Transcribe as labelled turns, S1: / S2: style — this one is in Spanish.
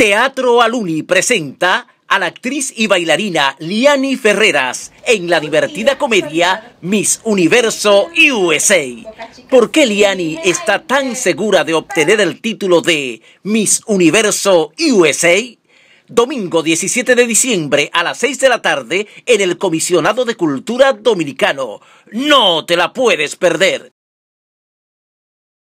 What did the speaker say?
S1: Teatro Aluni presenta a la actriz y bailarina Liani Ferreras en la divertida comedia Miss Universo USA. ¿Por qué Liani está tan segura de obtener el título de Miss Universo USA? Domingo 17 de diciembre a las 6 de la tarde en el Comisionado de Cultura Dominicano. No
S2: te la puedes perder.